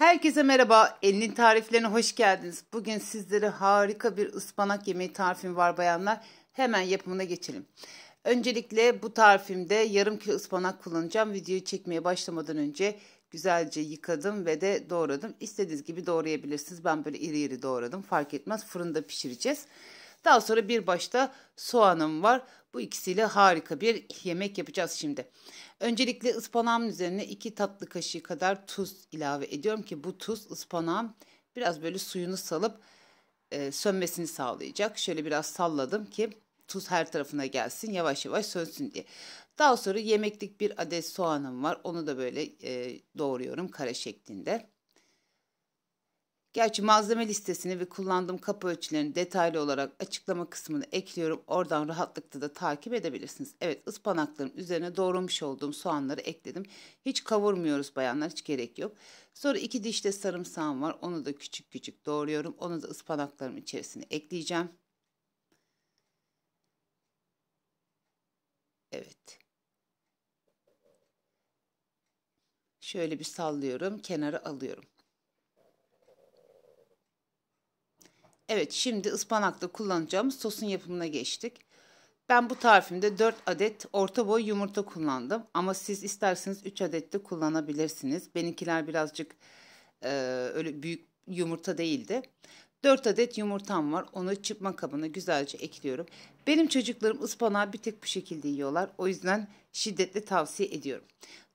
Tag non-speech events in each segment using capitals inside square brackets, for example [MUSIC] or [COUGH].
Herkese merhaba. Elinin tariflerine hoş geldiniz. Bugün sizlere harika bir ıspanak yemeği tarifim var bayanlar. Hemen yapımına geçelim. Öncelikle bu tarifimde yarım kilo ıspanak kullanacağım. Videoyu çekmeye başlamadan önce güzelce yıkadım ve de doğradım. İstediğiniz gibi doğrayabilirsiniz. Ben böyle iri iri doğradım. Fark etmez. Fırında pişireceğiz. Daha sonra bir başta soğanım var. Bu ikisiyle harika bir yemek yapacağız şimdi. Öncelikle ıspanağımın üzerine 2 tatlı kaşığı kadar tuz ilave ediyorum ki bu tuz ıspanağın biraz böyle suyunu salıp e, sönmesini sağlayacak. Şöyle biraz salladım ki tuz her tarafına gelsin yavaş yavaş sönsün diye. Daha sonra yemeklik bir adet soğanım var. Onu da böyle e, doğruyorum kare şeklinde. Gerçi malzeme listesini ve kullandığım kapı ölçülerini detaylı olarak açıklama kısmını ekliyorum. Oradan rahatlıkla da takip edebilirsiniz. Evet ıspanakların üzerine doğramış olduğum soğanları ekledim. Hiç kavurmuyoruz bayanlar hiç gerek yok. Sonra iki diş de sarımsağım var. Onu da küçük küçük doğruyorum. Onu da ıspanaklarım içerisine ekleyeceğim. Evet. Şöyle bir sallıyorum. Kenara alıyorum. Evet şimdi ıspanakla kullanacağımız sosun yapımına geçtik. Ben bu tarifimde 4 adet orta boy yumurta kullandım. Ama siz isterseniz 3 adet de kullanabilirsiniz. Benimkiler birazcık e, öyle büyük yumurta değildi. 4 adet yumurtam var. Onu çıkma kabına güzelce ekliyorum. Benim çocuklarım ıspanağı bir tek bu şekilde yiyorlar. O yüzden şiddetle tavsiye ediyorum.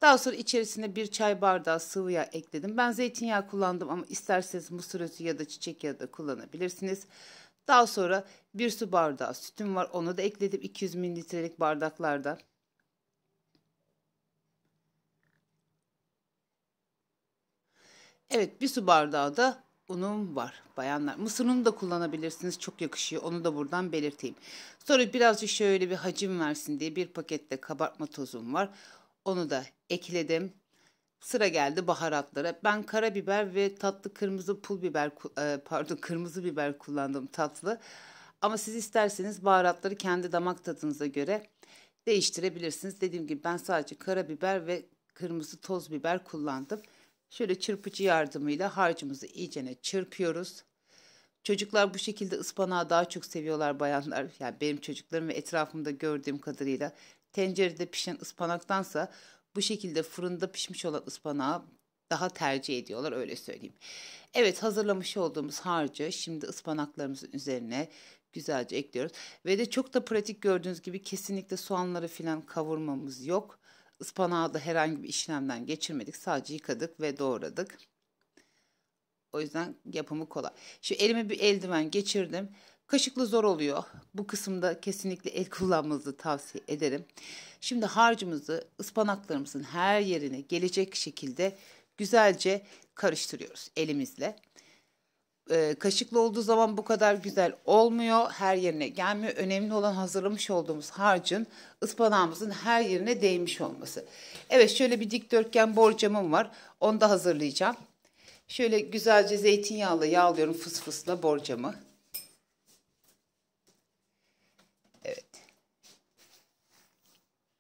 Daha sonra içerisine bir çay bardağı sıvı yağ ekledim. Ben zeytinyağı kullandım ama isterseniz mısır özü ya da çiçek yağı da kullanabilirsiniz. Daha sonra bir su bardağı sütüm var. Onu da ekledim 200 mililitrelik bardaklarda. Evet bir su bardağı da unum var bayanlar. Mısır unu da kullanabilirsiniz. Çok yakışıyor. Onu da buradan belirteyim. Sonra birazcık şöyle bir hacim versin diye bir pakette kabartma tozum var. Onu da ekledim. Sıra geldi baharatlara. Ben karabiber ve tatlı kırmızı pul biber e, pardon kırmızı biber kullandım tatlı. Ama siz isterseniz baharatları kendi damak tadınıza göre değiştirebilirsiniz. Dediğim gibi ben sadece karabiber ve kırmızı toz biber kullandım. Şöyle çırpıcı yardımıyla harcımızı iyicene çırpıyoruz. Çocuklar bu şekilde ıspanağı daha çok seviyorlar bayanlar. Yani benim çocuklarım ve etrafımda gördüğüm kadarıyla tencerede pişen ıspanaktansa bu şekilde fırında pişmiş olan ıspanağı daha tercih ediyorlar öyle söyleyeyim. Evet hazırlamış olduğumuz harcı şimdi ıspanaklarımızın üzerine güzelce ekliyoruz. Ve de çok da pratik gördüğünüz gibi kesinlikle soğanları filan kavurmamız yok. Ispanağı da herhangi bir işlemden geçirmedik. Sadece yıkadık ve doğradık. O yüzden yapımı kolay. Şimdi elime bir eldiven geçirdim. Kaşıklı zor oluyor. Bu kısımda kesinlikle el kullanmanızı tavsiye ederim. Şimdi harcımızı ıspanaklarımızın her yerine gelecek şekilde güzelce karıştırıyoruz elimizle e, kaşıklı olduğu zaman bu kadar güzel olmuyor. Her yerine gelmiyor. Önemli olan hazırlamış olduğumuz harcın ıspanağımızın her yerine değmiş olması. Evet şöyle bir dikdörtgen borcamım var. Onu da hazırlayacağım. Şöyle güzelce zeytinyağla yağlıyorum fıs fısla borcamı. Evet.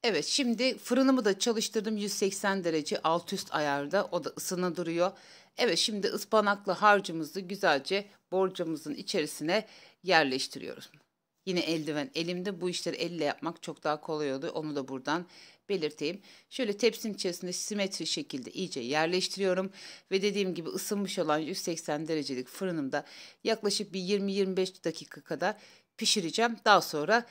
Evet şimdi fırınımı da çalıştırdım 180 derece alt üst ayarda. O da ısına duruyor. Evet şimdi ıspanaklı harcımızı güzelce borcamızın içerisine yerleştiriyoruz. Yine eldiven elimde bu işleri elle yapmak çok daha kolay oldu. Onu da buradan belirteyim. Şöyle tepsinin içerisinde simetri şekilde iyice yerleştiriyorum. Ve dediğim gibi ısınmış olan 180 derecelik fırınımda yaklaşık bir 20-25 dakika kadar pişireceğim. Daha sonra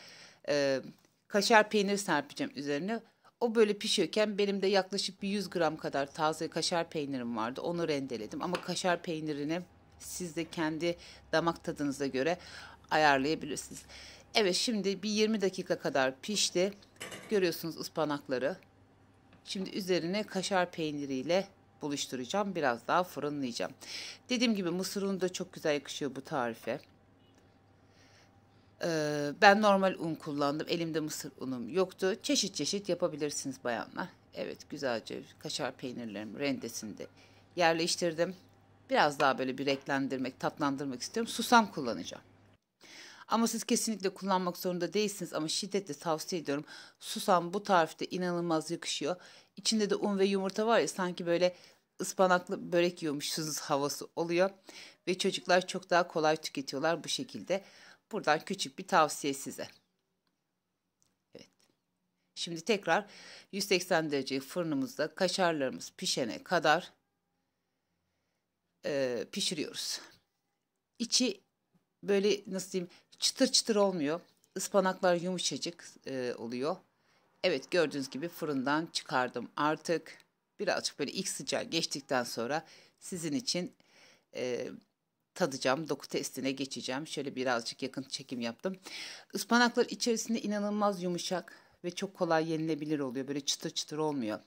e, kaşar peynir serpeceğim üzerine. O böyle pişiyorken benim de yaklaşık bir 100 gram kadar taze kaşar peynirim vardı. Onu rendeledim ama kaşar peynirini siz de kendi damak tadınıza göre ayarlayabilirsiniz. Evet şimdi bir 20 dakika kadar pişti. Görüyorsunuz ıspanakları. Şimdi üzerine kaşar peyniriyle buluşturacağım. Biraz daha fırınlayacağım. Dediğim gibi mısır unu da çok güzel yakışıyor bu tarife. Ee, ben normal un kullandım. Elimde mısır unum yoktu. Çeşit çeşit yapabilirsiniz bayanlar. Evet güzelce kaşar peynirlerim rendesinde yerleştirdim. Biraz daha böyle bir renklendirmek, tatlandırmak istiyorum. Susam kullanacağım. Ama siz kesinlikle kullanmak zorunda değilsiniz ama şiddetle tavsiye ediyorum. Susam bu tarifte inanılmaz yakışıyor. İçinde de un ve yumurta var ya sanki böyle ıspanaklı börek yiyormuşsunuz havası oluyor ve çocuklar çok daha kolay tüketiyorlar bu şekilde. Buradan küçük bir tavsiye size. Evet. Şimdi tekrar 180 derece fırınımızda kaşarlarımız pişene kadar e, pişiriyoruz. İçi böyle nasıl diyeyim çıtır çıtır olmuyor. Ispanaklar yumuşacık e, oluyor. Evet gördüğünüz gibi fırından çıkardım artık. Birazcık böyle ilk sıcağı geçtikten sonra sizin için e, tadacağım. Doku testine geçeceğim. Şöyle birazcık yakın çekim yaptım. Ispanaklar içerisinde inanılmaz yumuşak ve çok kolay yenilebilir oluyor. Böyle çıtır çıtır olmuyor.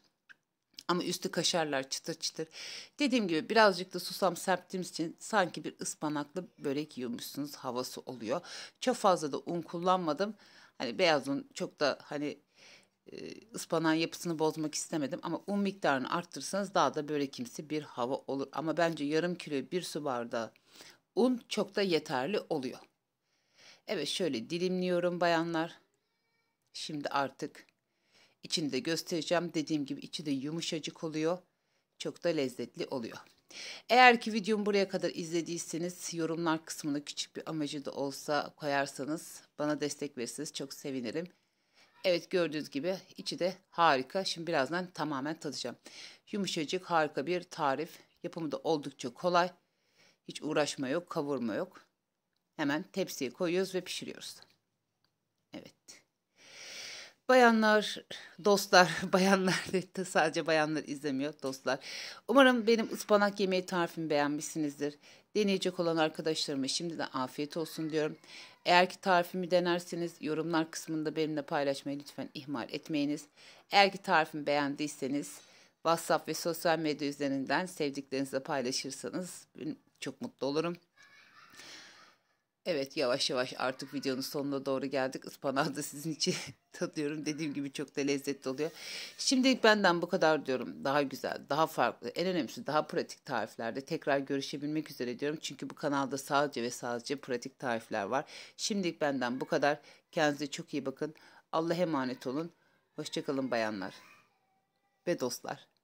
Ama üstü kaşarlar çıtır çıtır. Dediğim gibi birazcık da susam serptiğimiz için sanki bir ıspanaklı börek yiyormuşsunuz havası oluyor. Çok fazla da un kullanmadım. Hani beyaz un çok da hani e, ıspanağın yapısını bozmak istemedim ama un miktarını arttırırsanız daha da börekimsi bir hava olur. Ama bence yarım kilo bir su bardağı un çok da yeterli oluyor. Evet şöyle dilimliyorum bayanlar. Şimdi artık içini de göstereceğim. Dediğim gibi içi de yumuşacık oluyor. Çok da lezzetli oluyor. Eğer ki videomu buraya kadar izlediyseniz yorumlar kısmına küçük bir amacı da olsa koyarsanız bana destek verirseniz çok sevinirim. Evet gördüğünüz gibi içi de harika. Şimdi birazdan tamamen tadacağım. Yumuşacık harika bir tarif. Yapımı da oldukça kolay. Hiç uğraşma yok, kavurma yok. Hemen tepsiye koyuyoruz ve pişiriyoruz. Evet. Bayanlar, dostlar, [LAUGHS] bayanlar dedi. Sadece bayanlar izlemiyor dostlar. Umarım benim ıspanak yemeği tarifimi beğenmişsinizdir. Deneyecek olan arkadaşlarıma şimdiden afiyet olsun diyorum. Eğer ki tarifimi denerseniz yorumlar kısmında benimle paylaşmayı lütfen ihmal etmeyiniz. Eğer ki tarifimi beğendiyseniz WhatsApp ve sosyal medya üzerinden sevdiklerinizle paylaşırsanız çok mutlu olurum. Evet yavaş yavaş artık videonun sonuna doğru geldik. Ispanağı da sizin için [LAUGHS] tadıyorum. Dediğim gibi çok da lezzetli oluyor. Şimdi benden bu kadar diyorum. Daha güzel, daha farklı, en önemlisi daha pratik tariflerde tekrar görüşebilmek üzere diyorum. Çünkü bu kanalda sadece ve sadece pratik tarifler var. Şimdilik benden bu kadar. Kendinize çok iyi bakın. Allah'a emanet olun. Hoşçakalın bayanlar ve dostlar.